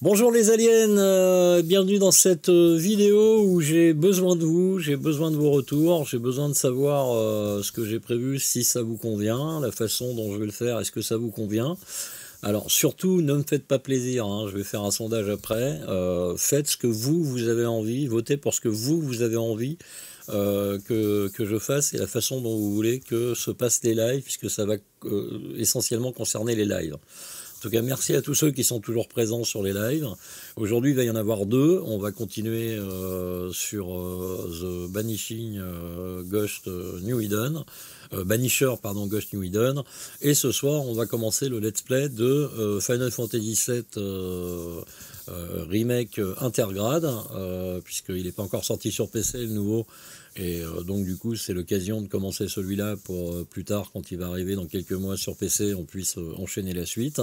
Bonjour les aliens, euh, bienvenue dans cette euh, vidéo où j'ai besoin de vous, j'ai besoin de vos retours, j'ai besoin de savoir euh, ce que j'ai prévu, si ça vous convient, la façon dont je vais le faire, est-ce que ça vous convient. Alors surtout, ne me faites pas plaisir, hein, je vais faire un sondage après, faites ce que vous, vous avez envie, votez pour ce que vous, vous avez envie. Que, que, je fasse et la façon dont vous voulez que se passent les lives puisque ça va essentiellement concerner les lives. En tout cas, merci à tous ceux qui sont toujours présents sur les lives. Aujourd'hui, il va y en avoir deux. On va continuer euh, sur euh, The Banishing euh, Ghost New Eden. Banisher, pardon, Ghost New Eden. Et ce soir, on va commencer le let's play de Final Fantasy VII euh, remake euh, intergrade, euh, puisqu'il n'est pas encore sorti sur PC le nouveau. Et donc du coup, c'est l'occasion de commencer celui-là pour plus tard, quand il va arriver dans quelques mois sur PC, on puisse enchaîner la suite.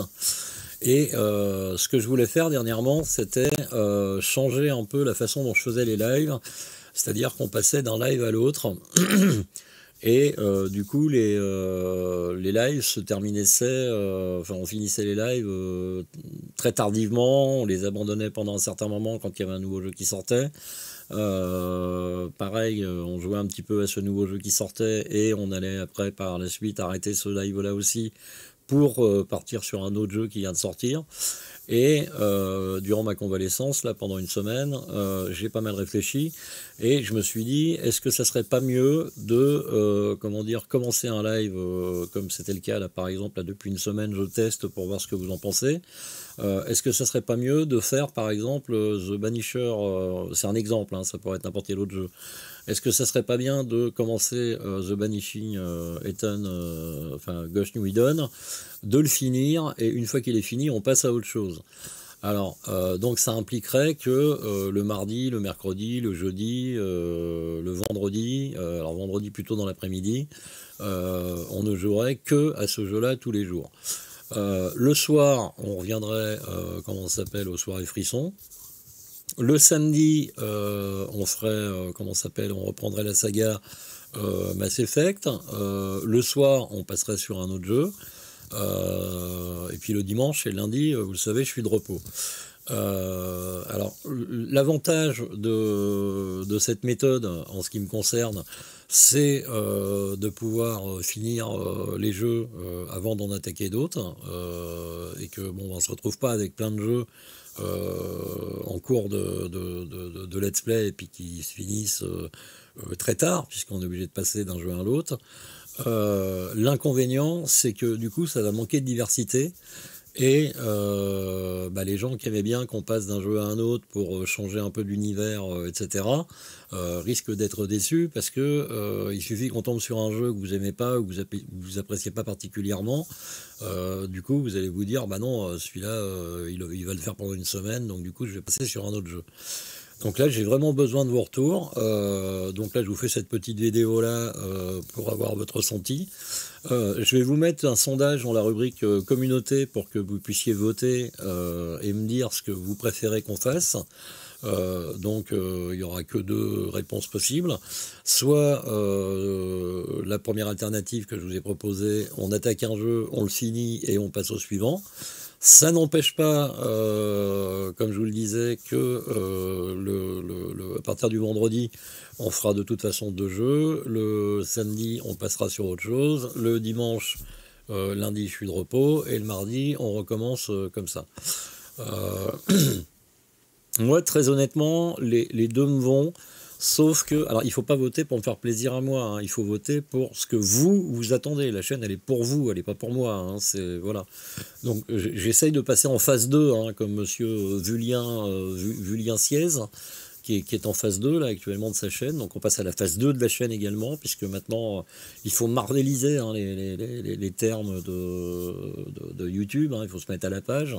Et ce que je voulais faire dernièrement, c'était changer un peu la façon dont je faisais les lives. C'est-à-dire qu'on passait d'un live à l'autre. Et euh, du coup, les, euh, les lives se terminaient, euh, enfin, on finissait les lives très tardivement, on les abandonnait pendant un certain moment quand il y avait un nouveau jeu qui sortait. pareil, on jouait un petit peu à ce nouveau jeu qui sortait et on allait après par la suite arrêter ce live-là aussi pour partir sur un autre jeu qui vient de sortir. Et euh, durant ma convalescence, là, pendant une semaine, euh, j'ai pas mal réfléchi et je me suis dit, est-ce que ça serait pas mieux de, euh, comment dire, commencer un live comme c'était le cas là, par exemple, là, depuis une semaine, je teste pour voir ce que vous en pensez. est-ce que ça serait pas mieux de faire, par exemple, The Banisher, c'est un exemple, hein, ça pourrait être n'importe quel autre jeu. Est-ce que ça serait pas bien de commencer euh, The Banishing euh, euh, Ghost New Eden, de le finir, et une fois qu'il est fini, on passe à autre chose alors, donc ça impliquerait que le mardi, le mercredi, le jeudi, le vendredi, alors vendredi plutôt dans l'après-midi, on ne jouerait que à ce jeu-là tous les jours. le soir, on reviendrait, comment on s'appelle, aux soirées frissons, le samedi, euh, on ferait, euh, comment s'appelle, on reprendrait la saga euh, Mass Effect. le soir, on passerait sur un autre jeu. et puis le dimanche et le lundi, vous le savez, je suis de repos. alors, l'avantage de, cette méthode, en ce qui me concerne, c'est de pouvoir finir les jeux avant d'en attaquer d'autres. et que, bon, on ne se retrouve pas avec plein de jeux euh, en cours de, let's play et puis qui se finissent euh, euh, très tard, puisqu'on est obligé de passer d'un jeu à l'autre. L'inconvénient, c'est que du coup, ça va manquer de diversité et euh, bah, les gens qui aimaient bien qu'on passe d'un jeu à un autre pour euh, changer un peu l'univers, euh, etc., risquent d'être déçus parce que il suffit qu'on tombe sur un jeu que vous aimez pas ou que vous, appréciez pas particulièrement. du coup, vous allez vous dire, bah non, celui-là, il, va le faire pendant une semaine, donc du coup, je vais passer sur un autre jeu. Donc là, j'ai vraiment besoin de vos retours. Euh, donc là, je vous fais cette petite vidéo-là euh, pour avoir votre ressenti. Euh, je vais vous mettre un sondage dans la rubrique communauté pour que vous puissiez voter et me dire ce que vous préférez qu'on fasse. donc il n'y aura que deux réponses possibles. Soit la première alternative que je vous ai proposée, on attaque un jeu, on le finit et on passe au suivant. Ça n'empêche pas, euh, comme je vous le disais, que euh, à partir du vendredi, on fera de toute façon deux jeux. Le samedi, on passera sur autre chose. Le dimanche, euh, lundi, je suis de repos. Et le mardi, on recommence comme ça. Moi, très honnêtement, les deux me vont. Sauf que, alors il ne faut pas voter pour me faire plaisir à moi, hein. il faut voter pour ce que vous, vous attendez. La chaîne, elle est pour vous, elle n'est pas pour moi. Hein. C'est, voilà. Donc j'essaye de passer en phase 2, hein, comme monsieur Julien euh, euh, Siez qui est, en phase 2 là actuellement de sa chaîne. Donc on passe à la phase 2 de la chaîne également, puisque maintenant euh, il faut marveliser hein, les, termes de, YouTube, hein. il faut se mettre à la page.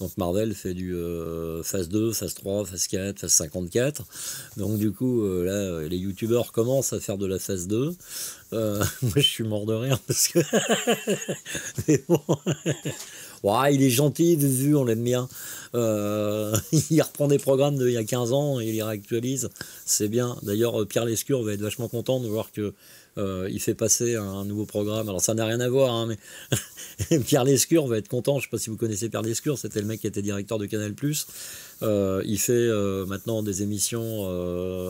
Donc Marvel fait du euh, phase 2, phase 3, phase 4, phase 54. Donc du coup, euh, là, les youtubeurs commencent à faire de la phase 2. moi, je suis mort de rien parce que... Mais bon ouais, ah, il est gentil, de vue, on l'aime bien. Euh, il reprend des programmes d'il y a 15 ans, il les réactualise, c'est bien. D'ailleurs, euh, Pierre Lescure va être vachement content de voir que euh, il fait passer un, nouveau programme. Alors ça n'a rien à voir, hein, mais Pierre Lescure va être content. Je ne sais pas si vous connaissez Pierre Lescure, c'était le mec qui était directeur de Canal+. Euh, il fait maintenant des émissions,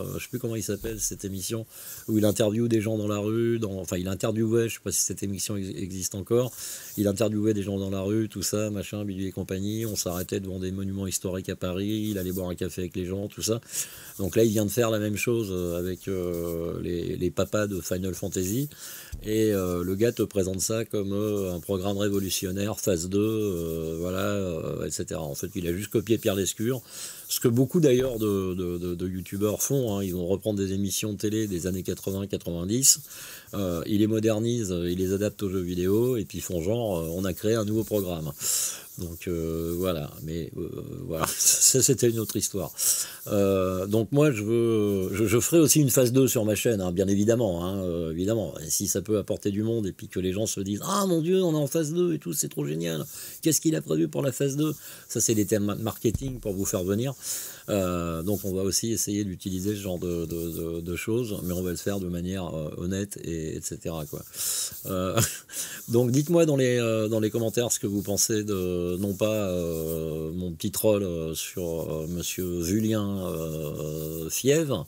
je ne sais plus comment il s'appelle cette émission, où il interviewe des gens dans la rue. enfin, il interviewait, je ne sais pas si cette émission existe encore. Il interviewait des gens dans la rue, tout ça, machin, bidule et compagnie. On s'arrêtait devant des monuments historiques à Paris, il allait boire un café avec les gens, tout ça. Donc là, il vient de faire la même chose euh, avec euh, les, papas de Final Fantasy. Et euh, le gars te présente ça comme un programme révolutionnaire, phase 2, voilà, etc. En fait, il a juste copié Pierre Lescure. Ce que beaucoup d'ailleurs de, de, youtubeurs font, hein, ils vont reprendre des émissions télé des années 80-90, euh, ils les modernisent, ils les adaptent aux jeux vidéo, et puis font genre, euh, on a créé un nouveau programme. Donc euh, voilà, mais euh, voilà, ça c'était une autre histoire. Euh, donc moi je veux, je, ferai aussi une phase 2 sur ma chaîne, hein, bien évidemment, hein, évidemment. si ça peut apporter du monde et puis que les gens se disent ah mon dieu on est en phase 2 et tout c'est trop génial. Qu'est-ce qu'il a prévu pour la phase 2 Ça c'est des thèmes marketing pour vous faire venir. Euh, donc on va aussi essayer d'utiliser ce genre de, choses, mais on va le faire de manière euh, honnête, et, etc. Euh, donc dites-moi dans les, dans les commentaires ce que vous pensez de, non pas mon petit troll sur monsieur Julien Fièvre,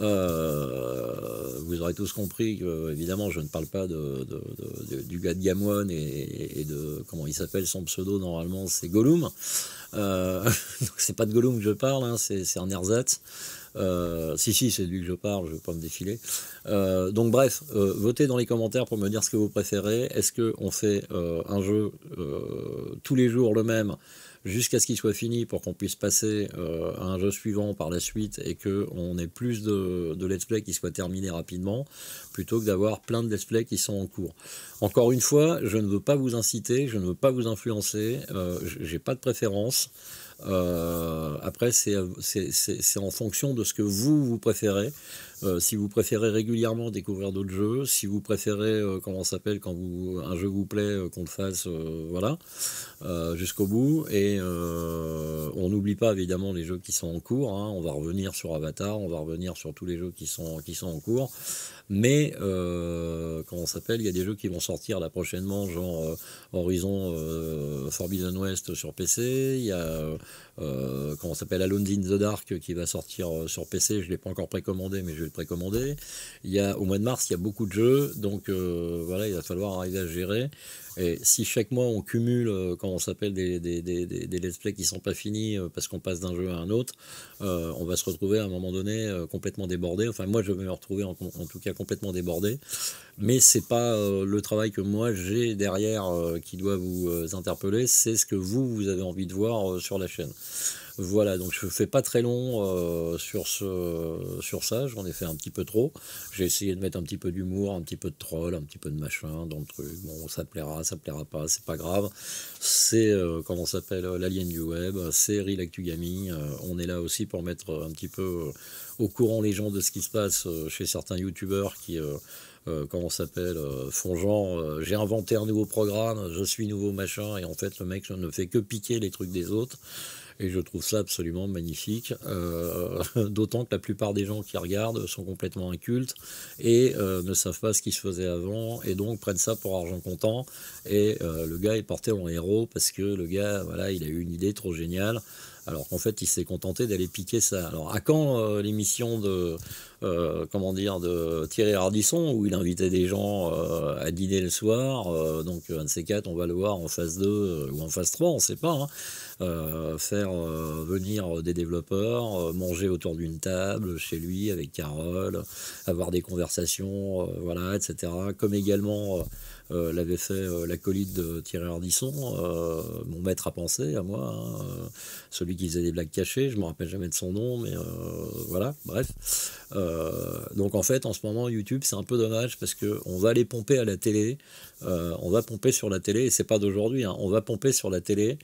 euh, vous aurez tous compris que, évidemment, je ne parle pas de, du gars de Gamoine et, de. Comment il s'appelle Son pseudo, normalement, c'est Gollum. Euh, c'est pas de Gollum que je parle, hein, c'est un ersatz. Euh, si, si, c'est lui que je parle, je ne vais pas me défiler. donc, bref, votez dans les commentaires pour me dire ce que vous préférez. Est-ce qu'on fait un jeu tous les jours le même jusqu'à ce qu'il soit fini pour qu'on puisse passer euh, à un jeu suivant par la suite et qu'on ait plus de, let's play qui soit terminé rapidement plutôt que d'avoir plein de let's play qui sont en cours. Encore une fois, je ne veux pas vous inciter, je ne veux pas vous influencer, euh, j'ai pas de préférence. Euh, après, c'est en fonction de ce que vous, vous préférez. Euh, si vous préférez régulièrement découvrir d'autres jeux, si vous préférez, euh, comment comment s'appelle, quand un jeu vous plaît, euh, qu'on le fasse, voilà, jusqu'au bout. Et on n'oublie pas évidemment les jeux qui sont en cours. Hein. On va revenir sur Avatar, on va revenir sur tous les jeux qui sont, qui sont en cours. Mais, comment s'appelle, il y a des jeux qui vont sortir là prochainement, genre Horizon Forbidden West sur PC. Il y a, comment s'appelle, Alone in the Dark qui va sortir sur PC. Je ne l'ai pas encore précommandé, mais je précommandé. Il y a, au mois de mars, il y a beaucoup de jeux, donc euh, voilà, il va falloir arriver à gérer. Et si chaque mois on cumule, euh, quand on s'appelle des, des, des, des, let's play qui sont pas finis euh, parce qu'on passe d'un jeu à un autre, euh, on va se retrouver à un moment donné complètement débordé. Enfin, moi je vais me retrouver en, tout cas complètement débordé. Mais c'est pas le travail que moi j'ai derrière qui doit vous interpeller, c'est ce que vous, vous avez envie de voir sur la chaîne. Voilà, donc je ne fais pas très long sur, ce, sur ça, j'en ai fait un petit peu trop. J'ai essayé de mettre un petit peu d'humour, un petit peu de troll, un petit peu de machin dans le truc. Bon, ça plaira, ça plaira pas, c'est pas grave. C'est, euh, comment s'appelle, euh, l'alien du web, c'est Relax Gaming. Euh, on est là aussi pour mettre un petit peu au courant les gens de ce qui se passe chez certains youtubeurs qui comment s'appelle, font genre, j'ai inventé un nouveau programme, je suis nouveau machin, et en fait le mec ne fait que piquer les trucs des autres. Et je trouve ça absolument magnifique. Euh, d'autant que la plupart des gens qui regardent sont complètement incultes et euh, ne savent pas ce qui se faisait avant et donc prennent ça pour argent comptant. Et euh, le gars est porté en héros parce que le gars, voilà, il a eu une idée trop géniale alors qu'en fait il s'est contenté d'aller piquer ça. Alors à quand euh, l'émission de euh, comment dire de Thierry Hardisson où il invitait des gens euh, à dîner le soir, donc un de ces quatre on va le voir en phase 2 ou en phase 3, on ne sait pas, hein, faire venir des développeurs, manger autour d'une table chez lui avec Carole, avoir des conversations, voilà, etc. Comme également euh, l'avait fait euh, l'acolyte de Thierry Ardisson, euh, mon maître à penser, à moi, hein, celui qui faisait des blagues cachées, je ne me rappelle jamais de son nom, mais voilà, bref. donc en fait, en ce moment, YouTube, c'est un peu dommage parce qu'on va les pomper à la télé, on va pomper sur la télé, et c'est pas d'aujourd'hui, hein, on va pomper sur la télé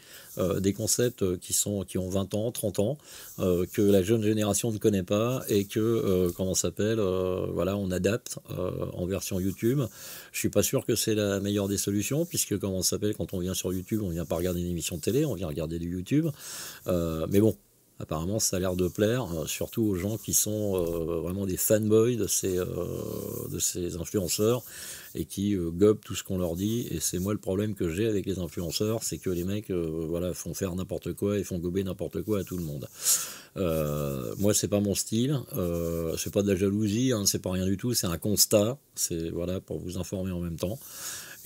des concepts qui, sont, qui ont 20 ans, 30 ans, que la jeune génération ne connaît pas, et que, comment s'appelle, voilà, on adapte en version YouTube. Je suis pas sûr que c'est la meilleure des solutions, puisque comment on s'appelle, quand on vient sur YouTube, on vient pas regarder une émission de télé, on vient regarder du YouTube. Euh, mais bon, apparemment ça a l'air de plaire, euh, surtout aux gens qui sont euh, vraiment des fanboys de ces, de ces influenceurs et qui euh, gobent tout ce qu'on leur dit. Et c'est moi le problème que j'ai avec les influenceurs, c'est que les mecs euh, voilà, font faire n'importe quoi et font gober n'importe quoi à tout le monde. Euh, moi, c'est pas mon style, euh, c'est pas de la jalousie, hein, c'est pas rien du tout, c'est un constat, c'est voilà, pour vous informer en même temps.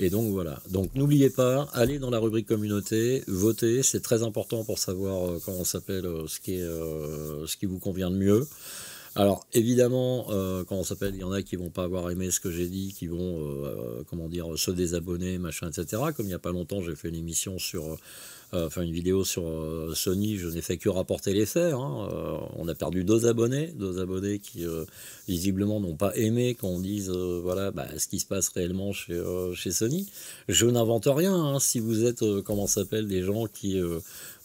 Et donc voilà. Donc n'oubliez pas, allez dans la rubrique communauté, votez, c'est très important pour savoir comment on s'appelle, ce, qui ce qui vous convient de mieux. Alors évidemment, quand euh, on s'appelle, il y en a qui vont pas avoir aimé ce que j'ai dit, qui vont euh, euh, comment dire se désabonner, machin, etc. Comme il n'y a pas longtemps, j'ai fait une émission sur, une vidéo sur Sony, je n'ai fait que rapporter les faits. Hein. on a perdu deux abonnés, deux abonnés qui visiblement n'ont pas aimé qu'on dise voilà bah, ce qui se passe réellement chez chez Sony. Je n'invente rien. Hein. Si vous êtes comment s'appelle des gens qui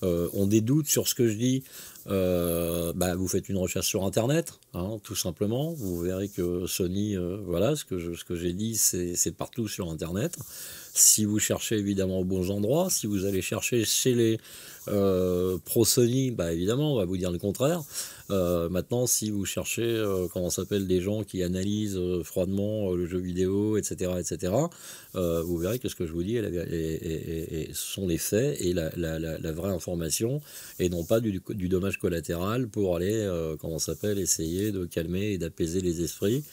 ont des doutes sur ce que je dis euh, bah, vous faites une recherche sur Internet, hein, tout simplement. Vous verrez que Sony, euh, voilà, ce que j'ai dit, c'est partout sur Internet si vous cherchez évidemment aux bons endroits, si vous allez chercher chez les euh, pro-Sony, bah évidemment, on va vous dire le contraire. Euh, maintenant, si vous cherchez, euh, comment s'appelle, des gens qui analysent euh, froidement le jeu vidéo, etc., etc., vous verrez que ce que je vous dis et sont les faits et la, vraie information, et non pas du, du dommage collatéral pour aller, comment s'appelle, essayer de calmer et d'apaiser les esprits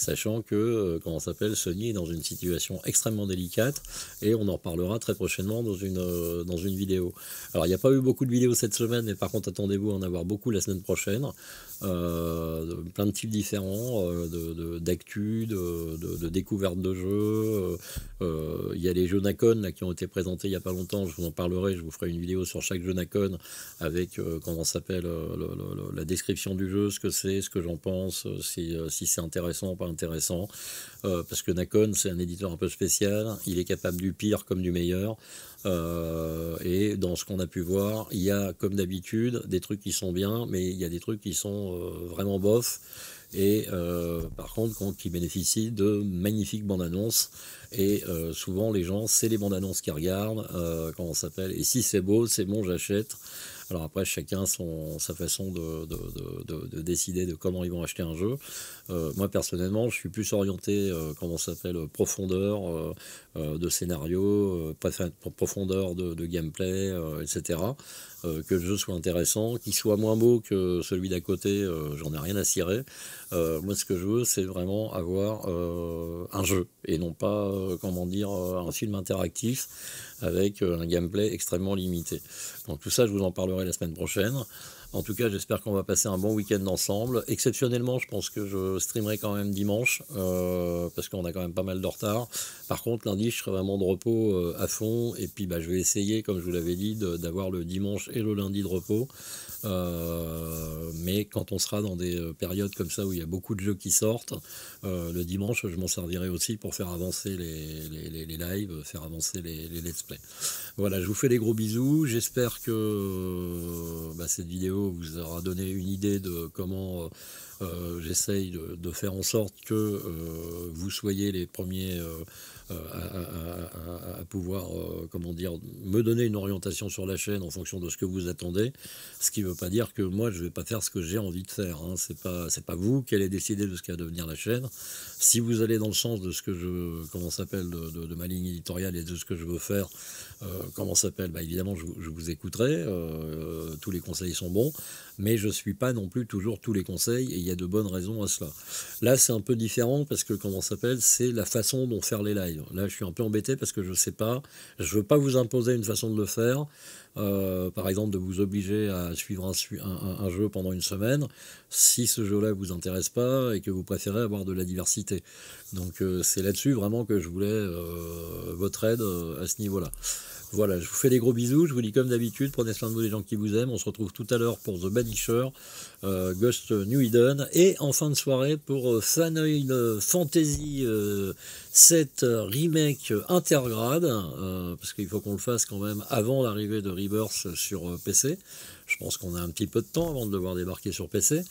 sachant que, euh, comment s'appelle, Sony est dans une situation extrêmement délicate, et on en reparlera très prochainement dans une, euh, dans une vidéo. Alors, il n'y a pas eu beaucoup de vidéos cette semaine, mais par contre, attendez-vous à en avoir beaucoup la semaine prochaine. Euh, plein de types différents d'actu, de, découvertes de, découverte de jeux. Il y a les jeux Nakon qui ont été présentés il n'y a pas longtemps, je vous en parlerai, je vous ferai une vidéo sur chaque jeu Nacon avec, comment s'appelle, la description du jeu, ce que c'est, ce que j'en pense, si, si c'est intéressant, intéressant, euh, parce que Nakon, c'est un éditeur un peu spécial, il est capable du pire comme du meilleur. Euh, et dans ce qu'on a pu voir, il y a comme d'habitude des trucs qui sont bien, mais il y a des trucs qui sont euh, vraiment bof. Et par contre, qui bénéficient de magnifiques bandes annonces. Et souvent, les gens, c'est les bandes annonces qui regardent. comment on s'appelle Et si c'est beau, c'est bon, j'achète. Alors après, chacun son, sa façon de, décider de comment ils vont acheter un jeu. Euh, moi, personnellement, je suis plus orienté, euh, comment on s'appelle, euh, profondeur de scénario, profondeur de, gameplay, etc. Euh, que le jeu soit intéressant, qu'il soit moins beau que celui d'à côté, euh, j'en ai rien à cirer. Euh, moi, ce que je veux, c'est vraiment avoir un jeu et non pas, comment dire, un film interactif avec un gameplay extrêmement limité. Donc tout ça, je vous en parlerai la semaine prochaine. En tout cas, j'espère qu'on va passer un bon week-end ensemble. Exceptionnellement, je pense que je streamerai quand même dimanche, euh, parce qu'on a quand même pas mal de retard. Par contre, lundi, je serai vraiment de repos euh, à fond. Et puis, bah, je vais essayer, comme je vous l'avais dit, d'avoir le dimanche et le lundi de repos. Euh, mais quand on sera dans des périodes comme ça où il y a beaucoup de jeux qui sortent, le dimanche, je m'en servirai aussi pour faire avancer les, lives, faire avancer les, let's play. Voilà, je vous fais des gros bisous. J'espère que bah, cette vidéo vous aura donné une idée de comment euh, euh, j'essaye de, de, faire en sorte que euh, vous soyez les premiers euh, à, pouvoir, euh, comment dire, me donner une orientation sur la chaîne en fonction de ce que vous attendez. Ce qui ne veut pas dire que moi, je ne vais pas faire ce que j'ai envie de faire. Hein. Ce n'est pas, vous qui allez décider de ce va devenir la chaîne. Si vous allez dans le sens de ce que je, comment s'appelle, de, ma ligne éditoriale et de ce que je veux faire, euh, comment s'appelle, bah, évidemment, je, vous écouterai. tous les conseils sont bons mais je ne suis pas non plus toujours tous les conseils, et il y a de bonnes raisons à cela. Là, c'est un peu différent, parce que, comment ça s'appelle, c'est la façon dont faire les lives. Là, je suis un peu embêté, parce que je ne sais pas, je ne veux pas vous imposer une façon de le faire, euh, par exemple, de vous obliger à suivre un, jeu pendant une semaine, si ce jeu-là vous intéresse pas et que vous préférez avoir de la diversité. Donc euh, c'est là-dessus vraiment que je voulais euh, votre aide à ce niveau-là. Voilà, je vous fais des gros bisous, je vous dis comme d'habitude, prenez soin de vous les gens qui vous aiment, on se retrouve tout à l'heure pour The Banisher, Ghost New Eden, et en fin de soirée pour Final Fantasy 7 Remake Intergrade, parce qu'il faut qu'on le fasse quand même avant l'arrivée de Rebirth sur euh, PC. Je pense qu'on a un petit peu de temps avant de devoir débarquer sur PC,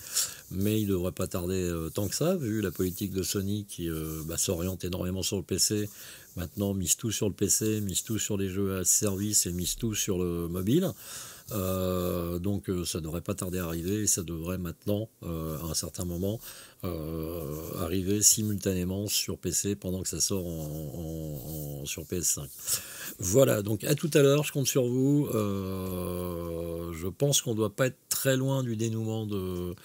mais il ne devrait pas tarder euh, tant que ça, vu la politique de Sony qui euh, bah, s'oriente énormément sur le PC, maintenant mise tout sur le PC, mise tout sur les jeux à service et mise tout sur le mobile. Euh, donc ça ça devrait pas tarder à arriver et ça devrait maintenant, à un certain moment, arriver simultanément sur PC pendant que ça sort sur PS5. Voilà, donc à tout à l'heure, je compte sur vous. je pense pense qu'on doit pas être très loin du dénouement de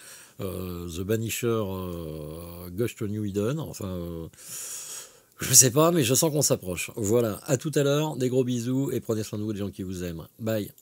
euh, The Banisher euh, Ghost New Eden. Enfin, euh, je sais pas, mais je sens qu'on s'approche. Voilà, à tout à l'heure, des gros bisous et prenez soin de vous, des gens qui vous aiment. Bye.